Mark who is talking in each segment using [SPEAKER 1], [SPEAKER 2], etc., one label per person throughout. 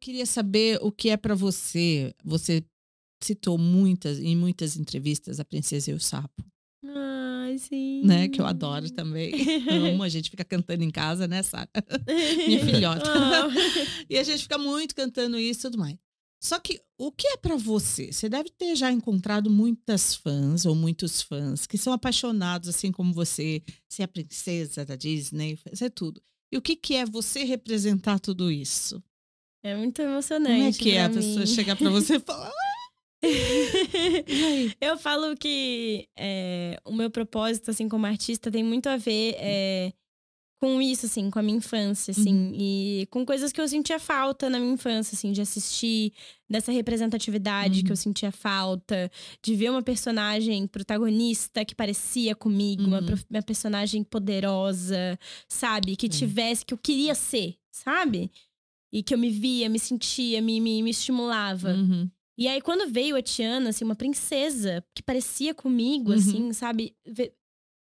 [SPEAKER 1] queria saber o que é para você. Você citou muitas em muitas entrevistas a Princesa e o Sapo.
[SPEAKER 2] Ai, sim. Né? Que eu
[SPEAKER 1] adoro também. Amo, a gente fica cantando em casa, né, Sara? Minha filhota. Oh. e a gente fica muito cantando isso e tudo mais. Só que o que é para você? Você deve ter já encontrado muitas fãs ou muitos fãs que são apaixonados assim como você, ser é a princesa da Disney, fazer tudo. E o que que é você representar tudo isso?
[SPEAKER 2] É muito emocionante. Como é que é a pessoa chegar pra você e falar. Ah! eu falo que é, o meu propósito, assim, como artista, tem muito a ver é, com isso, assim, com a minha infância, assim, uhum. e com coisas que eu sentia falta na minha infância, assim, de assistir, dessa representatividade uhum. que eu uhum. sentia falta, de ver uma personagem protagonista que parecia comigo, uhum. uma, uma, personagem poderosa, sabe? Que tivesse, que eu queria ser, sabe? E que eu me via, me sentia, me, me, me estimulava. Uhum. E aí, quando veio a Tiana, assim, uma princesa que parecia comigo, uhum. assim, sabe?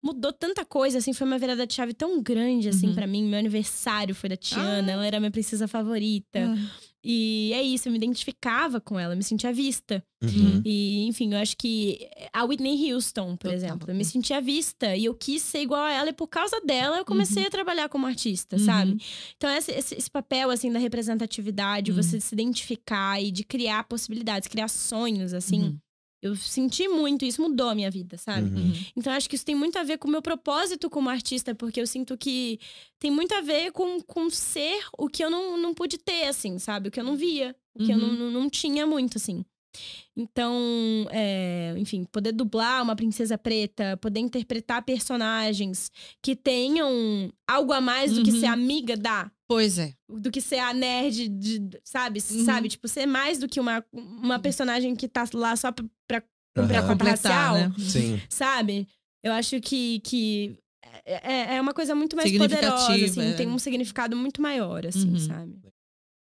[SPEAKER 2] Mudou tanta coisa, assim, foi uma virada de chave tão grande, assim, uhum. para mim. Meu aniversário foi da Tiana, ah. ela era minha princesa favorita. Ah. E é isso, eu me identificava com ela, me sentia vista. Uhum. E, enfim, eu acho que a Whitney Houston, por Total. exemplo. Eu me sentia vista e eu quis ser igual a ela e por causa dela eu comecei uhum. a trabalhar como artista, uhum. sabe? Então esse, esse, esse, papel assim da representatividade, uhum. você se identificar e de criar possibilidades, criar sonhos assim. Uhum. Eu senti muito, isso mudou a minha vida, sabe? Uhum. uhum. Então acho que isso tem muito a ver com o meu propósito como artista, porque eu sinto que tem muito a ver com, com ser o que eu não, não pude ter, assim, sabe? O que eu não via, o que uhum. eu não, uhum. não, não, tinha muito, assim. Então, é, enfim, poder dublar uma princesa preta, poder interpretar personagens que tenham algo a mais do uhum. que ser uhum. amiga da. Pois é. Do que ser a nerd, de, de, sabe? Uhum. Sabe? Tipo, ser mais do que uma, uma uhum. personagem que tá lá só pra, pra, né? uhum. a completar, né? Sim. Sabe? Eu acho que, que é, é, é uma coisa muito mais poderosa, assim, é. tem um significado muito maior, assim, uhum. sabe?